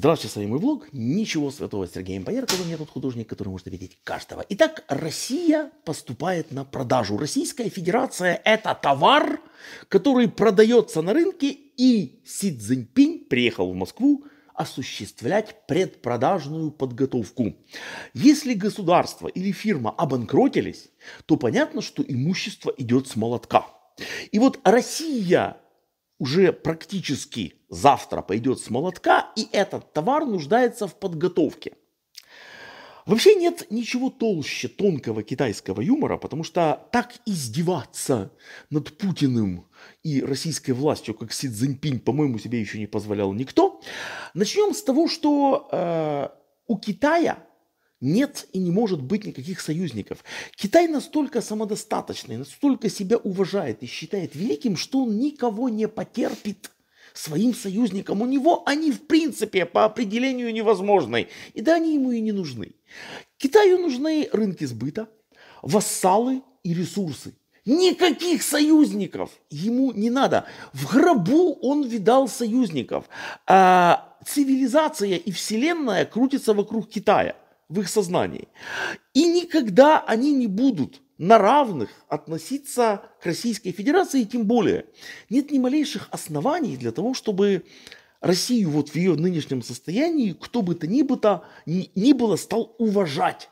Здравствуйте, с вами мой блог. Ничего святого с Сергеем Поярковым. Я тот художник, который может обидеть каждого. Итак, Россия поступает на продажу. Российская Федерация – это товар, который продается на рынке, и Си Цзиньпинь приехал в Москву осуществлять предпродажную подготовку. Если государство или фирма обанкротились, то понятно, что имущество идет с молотка. И вот Россия уже практически завтра пойдет с молотка, и этот товар нуждается в подготовке. Вообще нет ничего толще тонкого китайского юмора, потому что так издеваться над Путиным и российской властью, как Си Цзиньпинь, по-моему, себе еще не позволял никто. Начнем с того, что э, у Китая нет и не может быть никаких союзников. Китай настолько самодостаточный, настолько себя уважает и считает великим, что он никого не потерпит своим союзникам. У него они в принципе по определению невозможны. И да, они ему и не нужны. Китаю нужны рынки сбыта, вассалы и ресурсы. Никаких союзников ему не надо. В гробу он видал союзников. А цивилизация и вселенная крутится вокруг Китая – в их сознании. И никогда они не будут на равных относиться к Российской Федерации, и тем более нет ни малейших оснований для того, чтобы Россию вот в ее нынешнем состоянии, кто бы то ни, бы то, ни, ни было, стал уважать.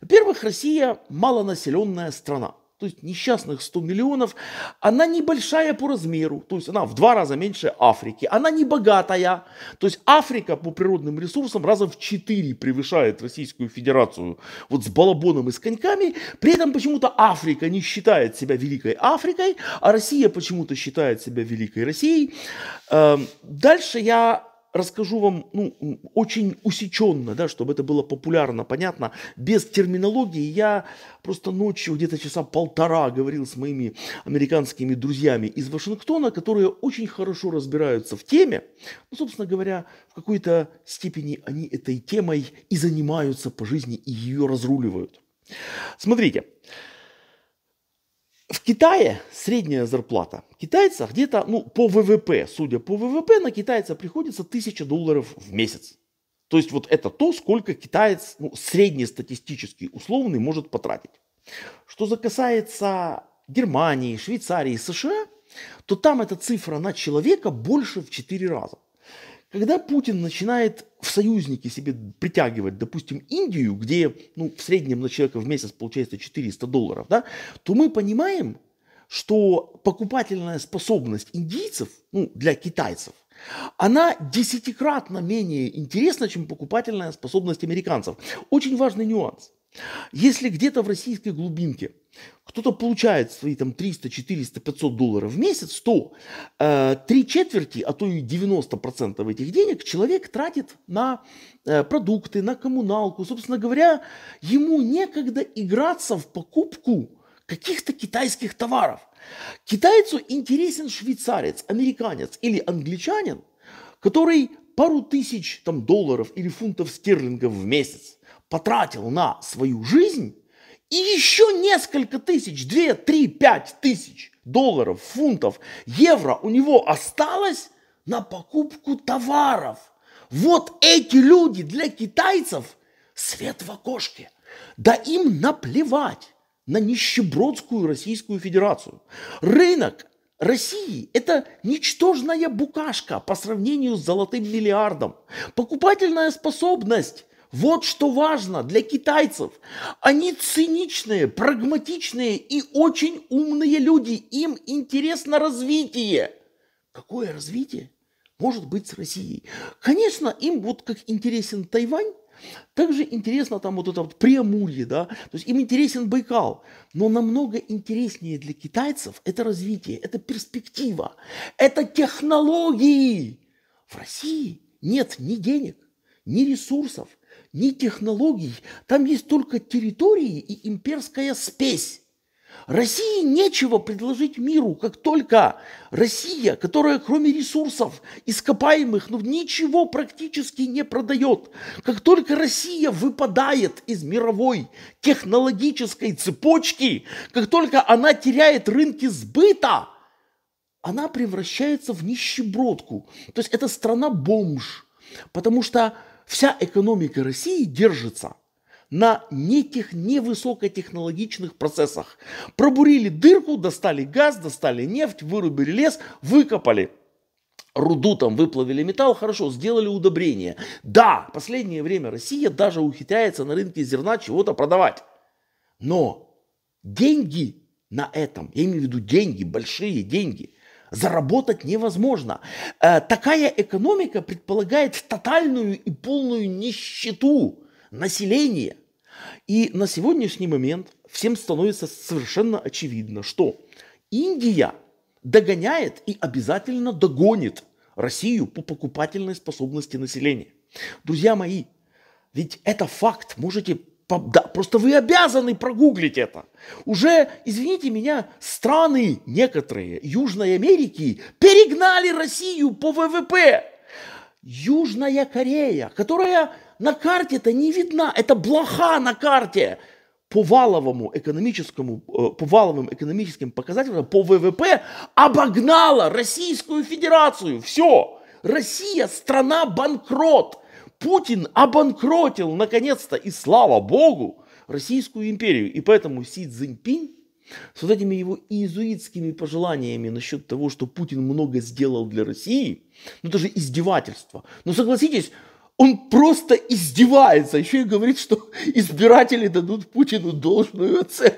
Во-первых, Россия малонаселенная страна то есть несчастных 100 миллионов, она небольшая по размеру, то есть она в два раза меньше Африки, она не богатая, то есть Африка по природным ресурсам раза в четыре превышает Российскую Федерацию вот с балабоном и с коньками, при этом почему-то Африка не считает себя Великой Африкой, а Россия почему-то считает себя Великой Россией. Эм, дальше я расскажу вам ну, очень усеченно, да, чтобы это было популярно, понятно. Без терминологии я просто ночью где-то часа полтора говорил с моими американскими друзьями из Вашингтона, которые очень хорошо разбираются в теме. Ну, собственно говоря, в какой-то степени они этой темой и занимаются по жизни, и ее разруливают. Смотрите, в Китае средняя зарплата китайца где-то, ну, по ВВП, судя по ВВП, на китайца приходится 1000 долларов в месяц. То есть вот это то, сколько китаец ну, среднестатистический условный может потратить. Что за касается Германии, Швейцарии, США, то там эта цифра на человека больше в 4 раза. Когда Путин начинает в союзники себе притягивать, допустим, Индию, где ну, в среднем на человека в месяц получается 400 долларов, да, то мы понимаем, что покупательная способность индийцев, ну, для китайцев, она десятикратно менее интересна, чем покупательная способность американцев. Очень важный нюанс – если где-то в российской глубинке кто-то получает свои там 300, 400, 500 долларов в месяц, то э, три четверти, а то и 90% этих денег человек тратит на э, продукты, на коммуналку. Собственно говоря, ему некогда играться в покупку каких-то китайских товаров. Китайцу интересен швейцарец, американец или англичанин, который пару тысяч там, долларов или фунтов стерлингов в месяц потратил на свою жизнь, и еще несколько тысяч, две, три, пять тысяч долларов, фунтов, евро у него осталось на покупку товаров. Вот эти люди для китайцев свет в окошке. Да им наплевать на нищебродскую Российскую Федерацию. Рынок России – это ничтожная букашка по сравнению с золотым миллиардом. Покупательная способность вот что важно для китайцев. Они циничные, прагматичные и очень умные люди. Им интересно развитие. Какое развитие может быть с Россией? Конечно, им вот как интересен Тайвань, также интересно там вот это вот Преамурье, да, то есть им интересен Байкал, но намного интереснее для китайцев это развитие, это перспектива, это технологии. В России нет ни денег, ни ресурсов, ни технологий, там есть только территории и имперская спесь. России нечего предложить миру, как только Россия, которая кроме ресурсов ископаемых, ну ничего практически не продает, как только Россия выпадает из мировой технологической цепочки, как только она теряет рынки сбыта, она превращается в нищебродку. То есть это страна-бомж, потому что Вся экономика России держится на неких невысокотехнологичных процессах. Пробурили дырку, достали газ, достали нефть, вырубили лес, выкопали руду там выплавили металл, хорошо, сделали удобрение. Да, в последнее время Россия даже ухитряется на рынке зерна чего-то продавать. Но деньги на этом, я имею в виду деньги, большие деньги, заработать невозможно. Э, такая экономика предполагает тотальную и полную нищету населения. И на сегодняшний момент всем становится совершенно очевидно, что Индия догоняет и обязательно догонит Россию по покупательной способности населения. Друзья мои, ведь это факт. Можете да, просто вы обязаны прогуглить это. Уже, извините меня, страны некоторые Южной Америки перегнали Россию по ВВП. Южная Корея, которая на карте-то не видна, это блоха на карте, по валовому экономическому, э, по валовым экономическим показателям, по ВВП обогнала Российскую Федерацию. Все. Россия страна банкрот. Путин обанкротил, наконец-то, и слава богу, Российскую империю. И поэтому Си Цзиньпинь с вот этими его иезуитскими пожеланиями насчет того, что Путин много сделал для России, ну это же издевательство. Но ну, согласитесь, он просто издевается, еще и говорит, что избиратели дадут Путину должную оценку.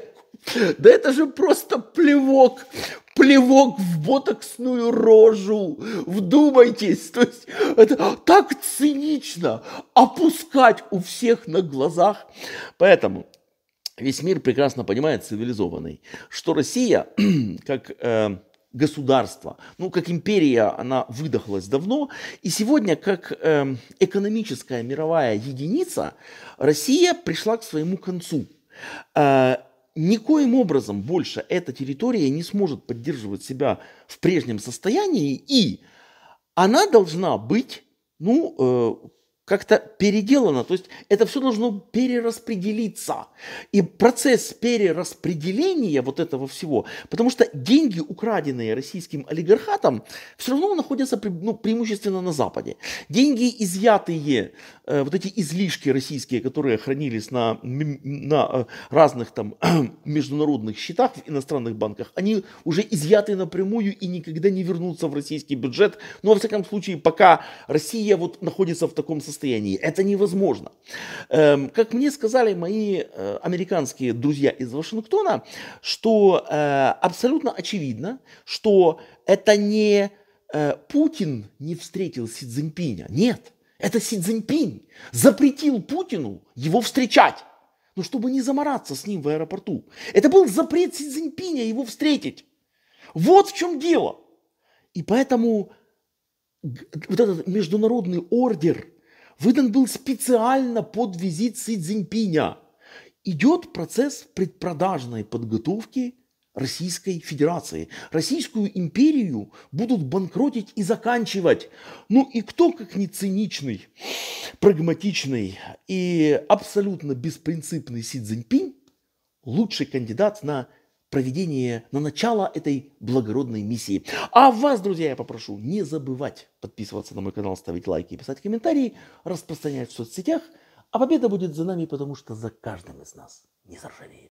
Да это же просто плевок плевок в ботоксную рожу. Вдумайтесь, то есть это так цинично опускать у всех на глазах. Поэтому весь мир прекрасно понимает, цивилизованный, что Россия, как э, государство, ну, как империя, она выдохлась давно, и сегодня, как э, экономическая мировая единица, Россия пришла к своему концу. Э, никоим образом больше эта территория не сможет поддерживать себя в прежнем состоянии, и она должна быть, ну, э, как-то переделано. То есть это все должно перераспределиться. И процесс перераспределения вот этого всего, потому что деньги, украденные российским олигархатом, все равно находятся ну, преимущественно на Западе. Деньги, изъятые, э, вот эти излишки российские, которые хранились на, на э, разных там международных счетах в иностранных банках, они уже изъяты напрямую и никогда не вернутся в российский бюджет. Но, ну, во всяком случае, пока Россия вот находится в таком состоянии, состоянии. Это невозможно. Эм, как мне сказали мои э, американские друзья из Вашингтона, что э, абсолютно очевидно, что это не э, Путин не встретил Си Цзиньпиня. Нет, это Си Цзиньпинь запретил Путину его встречать. Ну, чтобы не замораться с ним в аэропорту. Это был запрет Си Цзиньпиня его встретить. Вот в чем дело. И поэтому вот этот международный ордер выдан был специально под визит Си Цзиньпиня. Идет процесс предпродажной подготовки Российской Федерации. Российскую империю будут банкротить и заканчивать. Ну и кто, как не циничный, прагматичный и абсолютно беспринципный Си Цзиньпинь, лучший кандидат на проведение, на начало этой благородной миссии. А вас, друзья, я попрошу не забывать подписываться на мой канал, ставить лайки, писать комментарии, распространять в соцсетях. А победа будет за нами, потому что за каждым из нас не заржавеет.